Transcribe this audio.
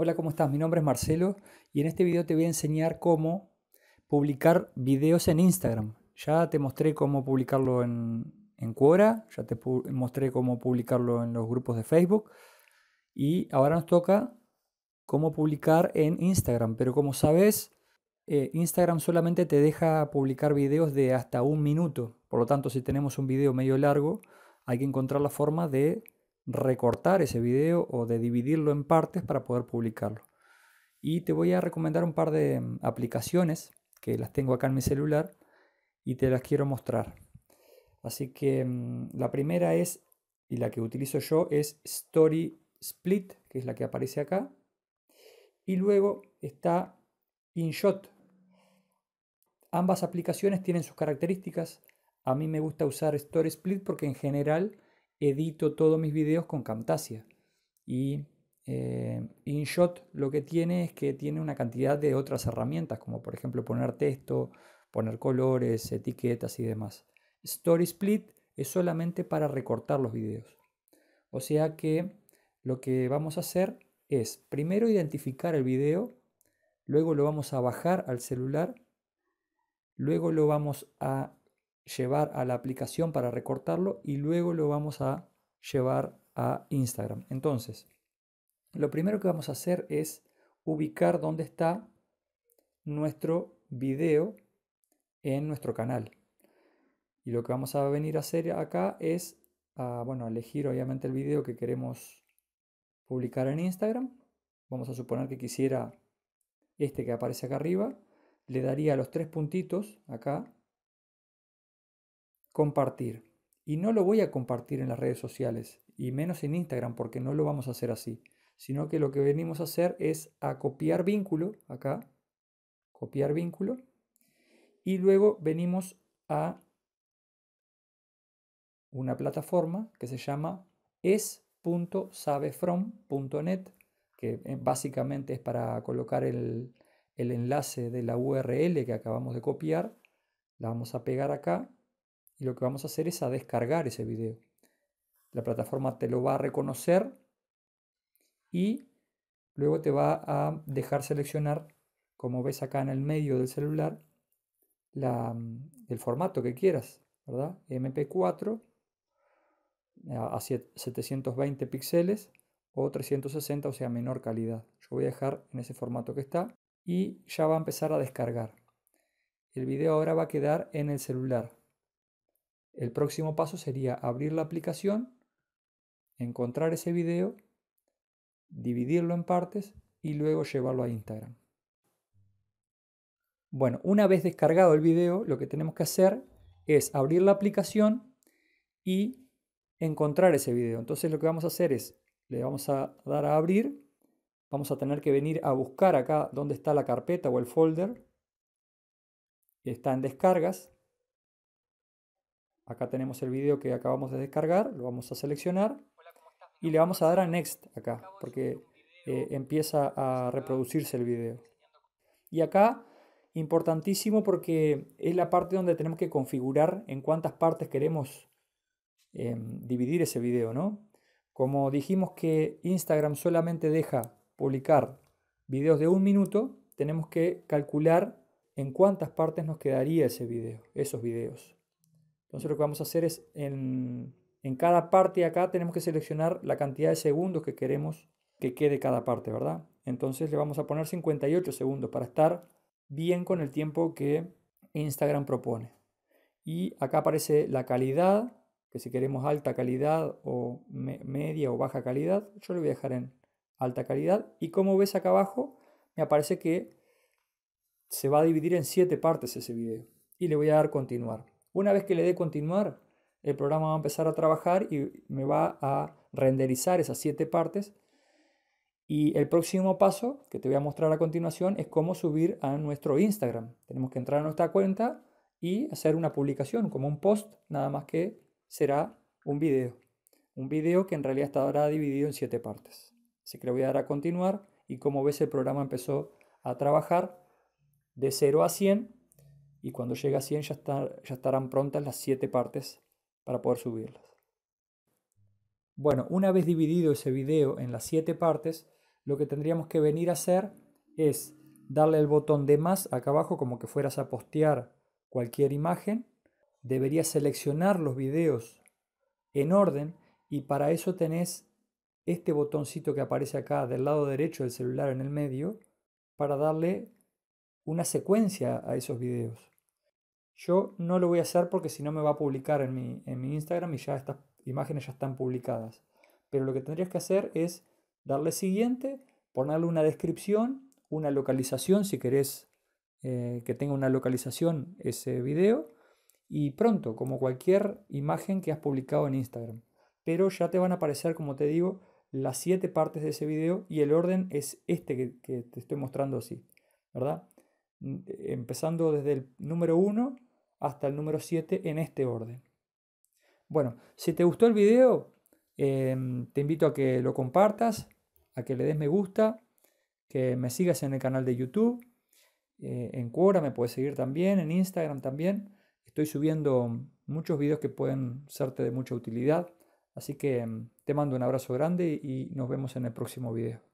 Hola, ¿cómo estás? Mi nombre es Marcelo y en este video te voy a enseñar cómo publicar videos en Instagram. Ya te mostré cómo publicarlo en, en Quora, ya te mostré cómo publicarlo en los grupos de Facebook y ahora nos toca cómo publicar en Instagram. Pero como sabes, eh, Instagram solamente te deja publicar videos de hasta un minuto. Por lo tanto, si tenemos un video medio largo, hay que encontrar la forma de recortar ese video o de dividirlo en partes para poder publicarlo. Y te voy a recomendar un par de mm, aplicaciones que las tengo acá en mi celular y te las quiero mostrar. Así que mm, la primera es, y la que utilizo yo, es Story Split, que es la que aparece acá. Y luego está InShot. Ambas aplicaciones tienen sus características. A mí me gusta usar Story Split porque en general edito todos mis videos con Camtasia. Y eh, InShot lo que tiene es que tiene una cantidad de otras herramientas, como por ejemplo poner texto, poner colores, etiquetas y demás. Story Split es solamente para recortar los videos. O sea que lo que vamos a hacer es primero identificar el video, luego lo vamos a bajar al celular, luego lo vamos a llevar a la aplicación para recortarlo y luego lo vamos a llevar a Instagram. Entonces, lo primero que vamos a hacer es ubicar dónde está nuestro video en nuestro canal. Y lo que vamos a venir a hacer acá es, ah, bueno, elegir obviamente el video que queremos publicar en Instagram. Vamos a suponer que quisiera este que aparece acá arriba. Le daría los tres puntitos acá compartir. Y no lo voy a compartir en las redes sociales, y menos en Instagram, porque no lo vamos a hacer así, sino que lo que venimos a hacer es a copiar vínculo, acá, copiar vínculo, y luego venimos a una plataforma que se llama es.sabefrom.net, que eh, básicamente es para colocar el, el enlace de la URL que acabamos de copiar, la vamos a pegar acá y lo que vamos a hacer es a descargar ese video. La plataforma te lo va a reconocer y luego te va a dejar seleccionar, como ves acá en el medio del celular, la, mm, el formato que quieras, ¿verdad? MP4 a 720 píxeles o 360, o sea, menor calidad. Yo voy a dejar en ese formato que está y ya va a empezar a descargar. El video ahora va a quedar en el celular. El próximo paso sería abrir la aplicación, encontrar ese video, dividirlo en partes y luego llevarlo a Instagram. Bueno, una vez descargado el video, lo que tenemos que hacer es abrir la aplicación y encontrar ese video. Entonces lo que vamos a hacer es, le vamos a dar a abrir, vamos a tener que venir a buscar acá dónde está la carpeta o el folder. Está en descargas, Acá tenemos el video que acabamos de descargar, lo vamos a seleccionar y le vamos a dar a Next acá, porque eh, empieza a reproducirse el video. Y acá, importantísimo porque es la parte donde tenemos que configurar en cuántas partes queremos em, dividir ese video, ¿no? Como dijimos que Instagram solamente deja publicar videos de un minuto, tenemos que calcular en cuántas partes nos quedaría ese video, esos videos. Entonces lo que vamos a hacer es en, cada parte acá tenemos que seleccionar la cantidad de segundos que queremos que quede cada parte, ¿verdad? Entonces le vamos a poner 58 segundos para estar bien con el tiempo que Instagram propone. Y acá aparece la calidad, que si queremos alta calidad o media o baja calidad, yo lo voy a dejar en alta calidad. Y como ves acá abajo, me aparece que se va a dividir en 7 partes ese video. Y le voy a dar continuar. Una vez que le dé continuar, el programa va a empezar a trabajar y me va a renderizar esas siete partes. Y el próximo paso que te voy a mostrar a continuación es cómo subir a nuestro Instagram. Tenemos que entrar a nuestra cuenta y hacer una publicación, como un post, nada más que será un video. Un video que en realidad estará dividido en siete partes. Así que le voy a dar a continuar y como ves el programa empezó a trabajar de 0 a 100 y cuando llegue a 100 ya, estarán prontas las 7 partes para poder subirlas. Bueno, una vez dividido ese video en las 7 partes, lo que tendríamos que venir a hacer es darle el botón de más acá abajo como que fueras a postear cualquier imagen. Deberías seleccionar los videos en orden y para eso tenés este botoncito que aparece acá del lado derecho del celular en el medio para darle una secuencia a esos videos. Yo no lo voy a hacer porque si no me va a publicar en mi, en mi Instagram y ya estas imágenes ya están publicadas. Pero lo que tendrías que hacer es darle siguiente, ponerle una descripción, una localización si querés eh, que tenga una localización ese video y pronto, como cualquier imagen que has publicado en Instagram. Pero ya te van a aparecer, como te digo, las siete partes de ese video y el orden es este que, que te estoy mostrando así, ¿verdad? empezando desde el número 1 hasta el número 7 en este orden. Bueno, si te gustó el video, em, te invito a que lo compartas, a que le des me gusta, que me sigas en el canal de YouTube, eh, en Quora me puedes seguir también, en Instagram también. Estoy subiendo muchos videos que pueden serte de mucha utilidad. Así que em, te mando un abrazo grande y nos vemos en el próximo video.